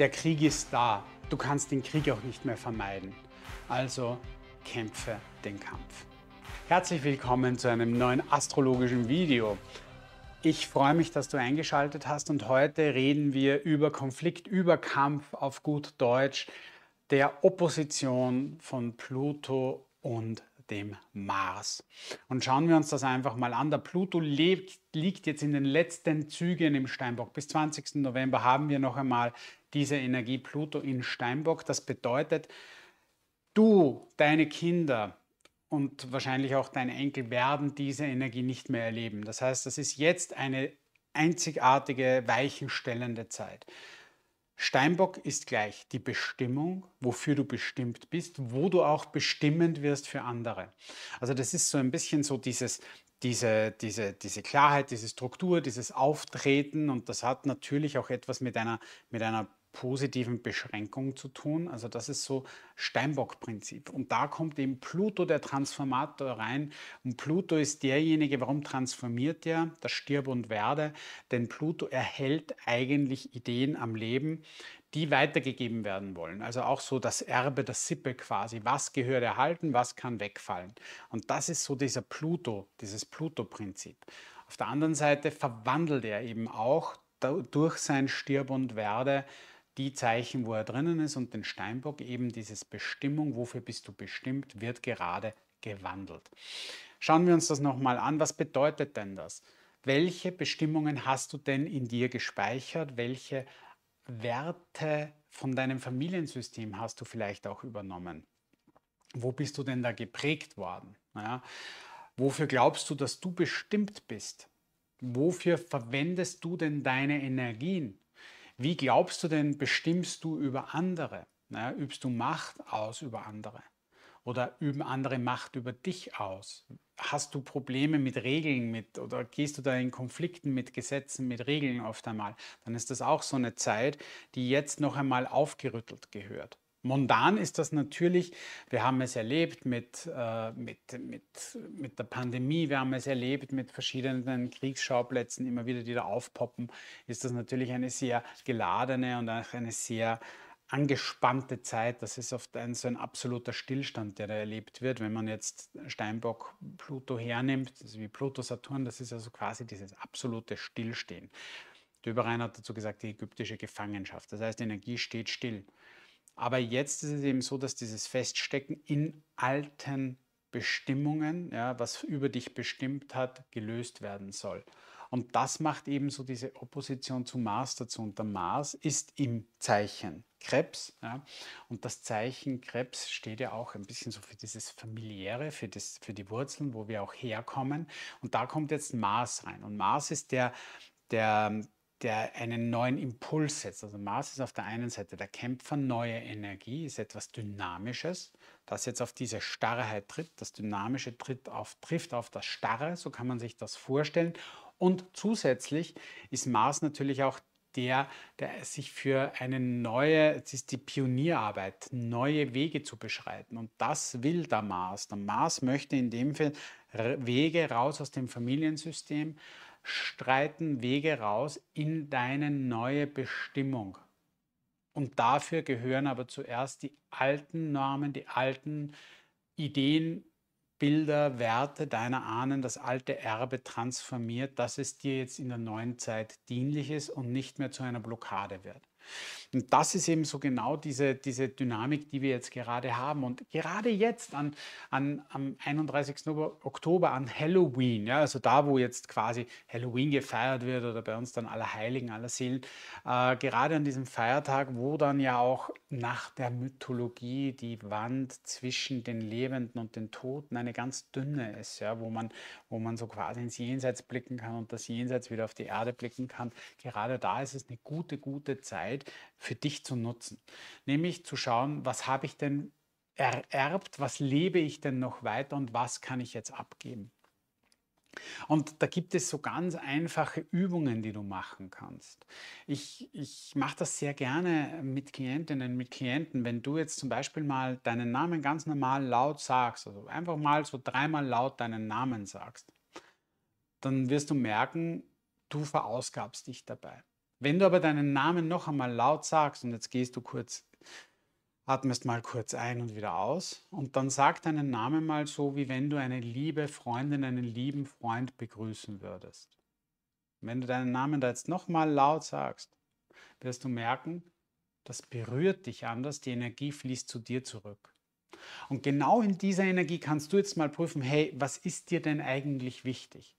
Der Krieg ist da. Du kannst den Krieg auch nicht mehr vermeiden. Also kämpfe den Kampf. Herzlich willkommen zu einem neuen astrologischen Video. Ich freue mich, dass du eingeschaltet hast und heute reden wir über Konflikt, über Kampf auf gut Deutsch, der Opposition von Pluto und dem Mars. Und schauen wir uns das einfach mal an. Der Pluto lebt, liegt jetzt in den letzten Zügen im Steinbock. Bis 20. November haben wir noch einmal diese Energie Pluto in Steinbock. Das bedeutet, du, deine Kinder und wahrscheinlich auch deine Enkel werden diese Energie nicht mehr erleben. Das heißt, das ist jetzt eine einzigartige, weichenstellende Zeit. Steinbock ist gleich die Bestimmung, wofür du bestimmt bist, wo du auch bestimmend wirst für andere. Also das ist so ein bisschen so dieses, diese, diese, diese Klarheit, diese Struktur, dieses Auftreten und das hat natürlich auch etwas mit einer, mit einer positiven Beschränkung zu tun. Also das ist so Steinbock-Prinzip. Und da kommt eben Pluto, der Transformator, rein. Und Pluto ist derjenige, warum transformiert er das Stirb und Werde? Denn Pluto erhält eigentlich Ideen am Leben, die weitergegeben werden wollen. Also auch so das Erbe der Sippe quasi. Was gehört erhalten, was kann wegfallen. Und das ist so dieser Pluto, dieses Pluto-Prinzip. Auf der anderen Seite verwandelt er eben auch durch sein Stirb und Werde die Zeichen, wo er drinnen ist und den Steinbock, eben dieses Bestimmung, wofür bist du bestimmt, wird gerade gewandelt. Schauen wir uns das nochmal an. Was bedeutet denn das? Welche Bestimmungen hast du denn in dir gespeichert? Welche Werte von deinem Familiensystem hast du vielleicht auch übernommen? Wo bist du denn da geprägt worden? Ja, wofür glaubst du, dass du bestimmt bist? Wofür verwendest du denn deine Energien? Wie glaubst du denn, bestimmst du über andere? Naja, übst du Macht aus über andere? Oder üben andere Macht über dich aus? Hast du Probleme mit Regeln mit oder gehst du da in Konflikten mit Gesetzen, mit Regeln oft einmal? Dann ist das auch so eine Zeit, die jetzt noch einmal aufgerüttelt gehört. Mondan ist das natürlich. Wir haben es erlebt mit, äh, mit, mit, mit der Pandemie, wir haben es erlebt mit verschiedenen Kriegsschauplätzen, immer wieder, die da aufpoppen, ist das natürlich eine sehr geladene und auch eine sehr angespannte Zeit. Das ist oft ein, so ein absoluter Stillstand, der da erlebt wird. Wenn man jetzt Steinbock Pluto hernimmt, also wie Pluto Saturn, das ist also quasi dieses absolute Stillstehen. Döberein hat dazu gesagt, die ägyptische Gefangenschaft. Das heißt, die Energie steht still. Aber jetzt ist es eben so, dass dieses Feststecken in alten Bestimmungen, ja, was über dich bestimmt hat, gelöst werden soll. Und das macht eben so diese Opposition zu Mars dazu. Und der Mars ist im Zeichen Krebs. Ja. Und das Zeichen Krebs steht ja auch ein bisschen so für dieses familiäre, für, das, für die Wurzeln, wo wir auch herkommen. Und da kommt jetzt Mars rein. Und Mars ist der, der, der einen neuen Impuls setzt. Also Mars ist auf der einen Seite der Kämpfer, neue Energie, ist etwas Dynamisches, das jetzt auf diese Starrheit tritt. Das Dynamische tritt auf, trifft auf das Starre, so kann man sich das vorstellen. Und zusätzlich ist Mars natürlich auch der, der sich für eine neue, es ist die Pionierarbeit, neue Wege zu beschreiten. Und das will der Mars. Der Mars möchte in dem Fall Wege raus aus dem Familiensystem, streiten Wege raus in deine neue Bestimmung. Und dafür gehören aber zuerst die alten Normen, die alten Ideen, Bilder, Werte deiner Ahnen, das alte Erbe transformiert, dass es dir jetzt in der neuen Zeit dienlich ist und nicht mehr zu einer Blockade wird. Und das ist eben so genau diese, diese Dynamik, die wir jetzt gerade haben. Und gerade jetzt an, an, am 31. Oktober, an Halloween, ja, also da, wo jetzt quasi Halloween gefeiert wird oder bei uns dann aller Heiligen, aller Seelen, äh, gerade an diesem Feiertag, wo dann ja auch nach der Mythologie die Wand zwischen den Lebenden und den Toten eine ganz dünne ist, ja, wo, man, wo man so quasi ins Jenseits blicken kann und das Jenseits wieder auf die Erde blicken kann. Gerade da ist es eine gute, gute Zeit Zeit für dich zu nutzen. Nämlich zu schauen, was habe ich denn ererbt, was lebe ich denn noch weiter und was kann ich jetzt abgeben. Und da gibt es so ganz einfache Übungen, die du machen kannst. Ich, ich mache das sehr gerne mit Klientinnen, mit Klienten. Wenn du jetzt zum Beispiel mal deinen Namen ganz normal laut sagst, also einfach mal so dreimal laut deinen Namen sagst, dann wirst du merken, du verausgabst dich dabei. Wenn du aber deinen Namen noch einmal laut sagst und jetzt gehst du kurz, atmest mal kurz ein und wieder aus und dann sag deinen Namen mal so, wie wenn du eine liebe Freundin, einen lieben Freund begrüßen würdest. Wenn du deinen Namen da jetzt noch nochmal laut sagst, wirst du merken, das berührt dich anders, die Energie fließt zu dir zurück. Und genau in dieser Energie kannst du jetzt mal prüfen, hey, was ist dir denn eigentlich wichtig?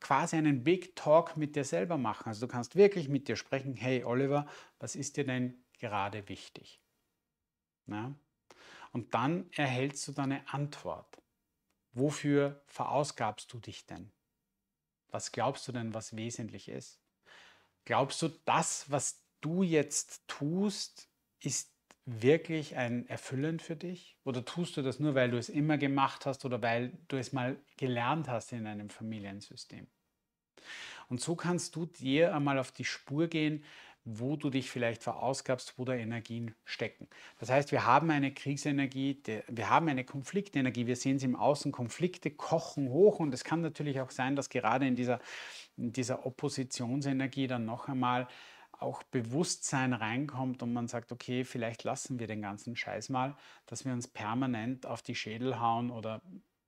quasi einen Big Talk mit dir selber machen. Also du kannst wirklich mit dir sprechen, hey Oliver, was ist dir denn gerade wichtig? Na? Und dann erhältst du deine Antwort. Wofür verausgabst du dich denn? Was glaubst du denn, was wesentlich ist? Glaubst du, das, was du jetzt tust, ist wirklich ein erfüllend für dich? Oder tust du das nur, weil du es immer gemacht hast oder weil du es mal gelernt hast in einem Familiensystem? Und so kannst du dir einmal auf die Spur gehen, wo du dich vielleicht verausgabst, wo da Energien stecken. Das heißt, wir haben eine Kriegsenergie, wir haben eine Konfliktenergie, wir sehen sie im Außen, Konflikte kochen hoch und es kann natürlich auch sein, dass gerade in dieser, in dieser Oppositionsenergie dann noch einmal auch Bewusstsein reinkommt und man sagt, okay, vielleicht lassen wir den ganzen Scheiß mal, dass wir uns permanent auf die Schädel hauen oder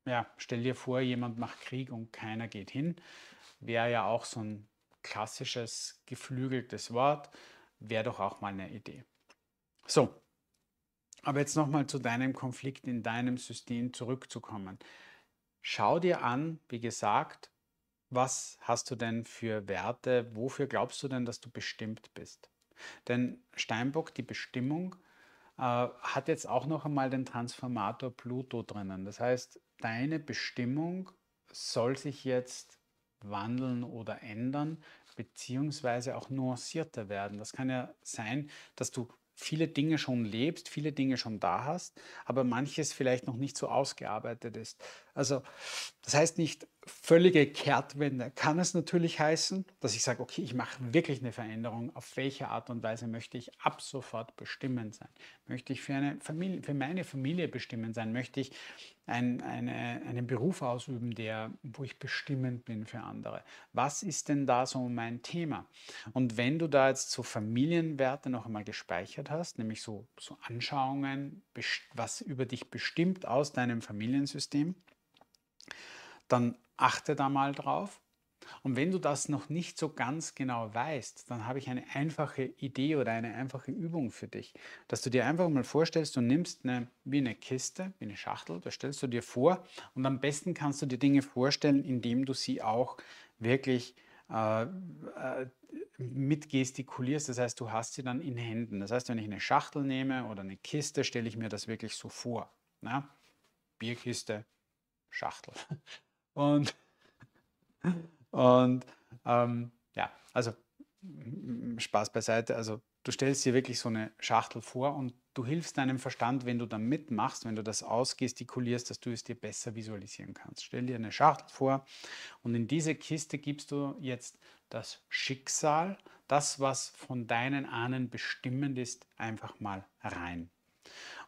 ja, stell dir vor, jemand macht Krieg und keiner geht hin. Wäre ja auch so ein klassisches, geflügeltes Wort, wäre doch auch mal eine Idee. So, aber jetzt nochmal zu deinem Konflikt in deinem System zurückzukommen. Schau dir an, wie gesagt, was hast du denn für Werte? Wofür glaubst du denn, dass du bestimmt bist? Denn Steinbock, die Bestimmung, äh, hat jetzt auch noch einmal den Transformator Pluto drinnen. Das heißt, deine Bestimmung soll sich jetzt wandeln oder ändern, beziehungsweise auch nuancierter werden. Das kann ja sein, dass du viele Dinge schon lebst, viele Dinge schon da hast, aber manches vielleicht noch nicht so ausgearbeitet ist. Also das heißt nicht, völlige Kehrtwende kann es natürlich heißen, dass ich sage, okay, ich mache wirklich eine Veränderung. Auf welche Art und Weise möchte ich ab sofort bestimmend sein? Möchte ich für, eine Familie, für meine Familie bestimmend sein? Möchte ich ein, eine, einen Beruf ausüben, der, wo ich bestimmend bin für andere? Was ist denn da so mein Thema? Und wenn du da jetzt so Familienwerte noch einmal gespeichert hast, nämlich so, so Anschauungen, was über dich bestimmt aus deinem Familiensystem, dann Achte da mal drauf. Und wenn du das noch nicht so ganz genau weißt, dann habe ich eine einfache Idee oder eine einfache Übung für dich, dass du dir einfach mal vorstellst, du nimmst eine, wie eine Kiste, wie eine Schachtel, das stellst du dir vor und am besten kannst du dir Dinge vorstellen, indem du sie auch wirklich äh, äh mitgestikulierst. Das heißt, du hast sie dann in Händen. Das heißt, wenn ich eine Schachtel nehme oder eine Kiste, stelle ich mir das wirklich so vor. Na? Ne? Bierkiste, Schachtel. Und, und ähm, ja, also Spaß beiseite. Also du stellst dir wirklich so eine Schachtel vor und du hilfst deinem Verstand, wenn du da mitmachst, wenn du das ausgestikulierst, dass du es dir besser visualisieren kannst. Stell dir eine Schachtel vor und in diese Kiste gibst du jetzt das Schicksal, das, was von deinen Ahnen bestimmend ist, einfach mal rein.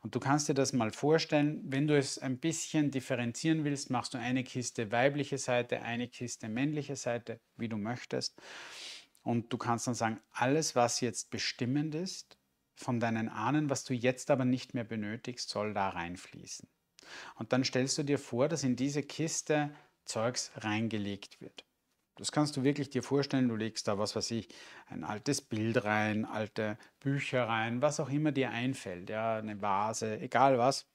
Und du kannst dir das mal vorstellen, wenn du es ein bisschen differenzieren willst, machst du eine Kiste weibliche Seite, eine Kiste männliche Seite, wie du möchtest. Und du kannst dann sagen, alles, was jetzt bestimmend ist von deinen Ahnen, was du jetzt aber nicht mehr benötigst, soll da reinfließen. Und dann stellst du dir vor, dass in diese Kiste Zeugs reingelegt wird. Das kannst du wirklich dir vorstellen, du legst da was weiß ich, ein altes Bild rein, alte Bücher rein, was auch immer dir einfällt, ja, eine Vase, egal was.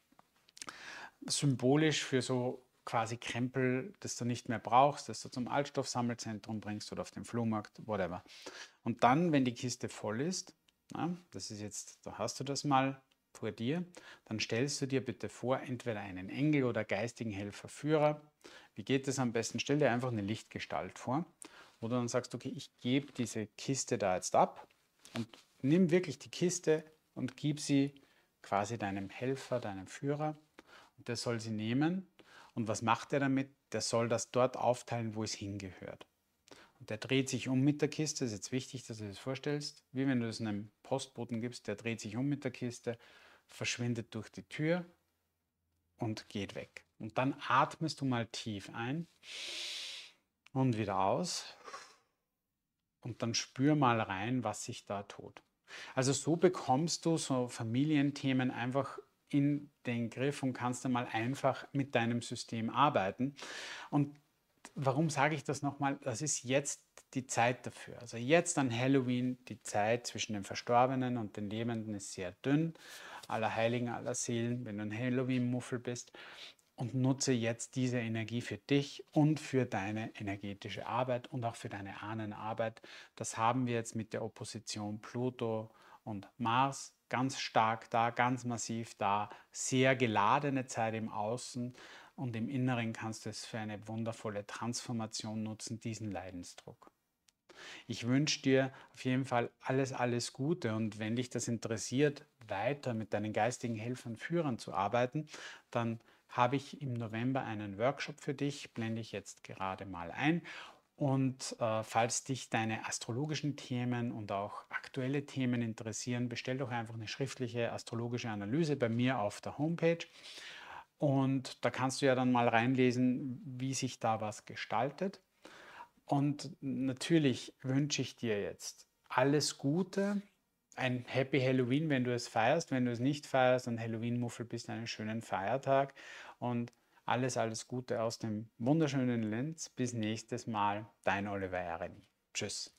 Symbolisch für so quasi Krempel, das du nicht mehr brauchst, das du zum Altstoffsammelzentrum bringst oder auf den Flohmarkt, whatever. Und dann, wenn die Kiste voll ist, na, das ist jetzt, da hast du das mal vor dir, dann stellst du dir bitte vor, entweder einen Engel oder geistigen Helfer, Führer, wie geht es am besten? Stell dir einfach eine Lichtgestalt vor, wo du dann sagst, okay, ich gebe diese Kiste da jetzt ab und nimm wirklich die Kiste und gib sie quasi deinem Helfer, deinem Führer. Und der soll sie nehmen. Und was macht er damit? Der soll das dort aufteilen, wo es hingehört. Und der dreht sich um mit der Kiste. Das ist jetzt wichtig, dass du das vorstellst. Wie wenn du es einem Postboten gibst, der dreht sich um mit der Kiste, verschwindet durch die Tür und geht weg. Und dann atmest du mal tief ein und wieder aus. Und dann spür mal rein, was sich da tut. Also so bekommst du so Familienthemen einfach in den Griff und kannst dann mal einfach mit deinem System arbeiten. Und warum sage ich das nochmal? Das ist jetzt die Zeit dafür. Also jetzt an Halloween, die Zeit zwischen den Verstorbenen und den Lebenden ist sehr dünn. Aller Heiligen, aller Seelen, wenn du ein Halloween-Muffel bist und nutze jetzt diese Energie für dich und für deine energetische Arbeit und auch für deine Ahnenarbeit. Das haben wir jetzt mit der Opposition Pluto und Mars ganz stark da, ganz massiv da, sehr geladene Zeit im Außen und im Inneren kannst du es für eine wundervolle Transformation nutzen, diesen Leidensdruck. Ich wünsche dir auf jeden Fall alles, alles Gute und wenn dich das interessiert, weiter mit deinen geistigen Helfern, Führern zu arbeiten, dann habe ich im November einen Workshop für dich, blende ich jetzt gerade mal ein. Und äh, falls dich deine astrologischen Themen und auch aktuelle Themen interessieren, bestell doch einfach eine schriftliche astrologische Analyse bei mir auf der Homepage. Und da kannst du ja dann mal reinlesen, wie sich da was gestaltet. Und natürlich wünsche ich dir jetzt alles Gute, ein Happy Halloween, wenn du es feierst. Wenn du es nicht feierst, dann Halloween-Muffel bist einen schönen Feiertag und alles, alles Gute aus dem wunderschönen Linz. Bis nächstes Mal, dein Oliver Jareni. Tschüss.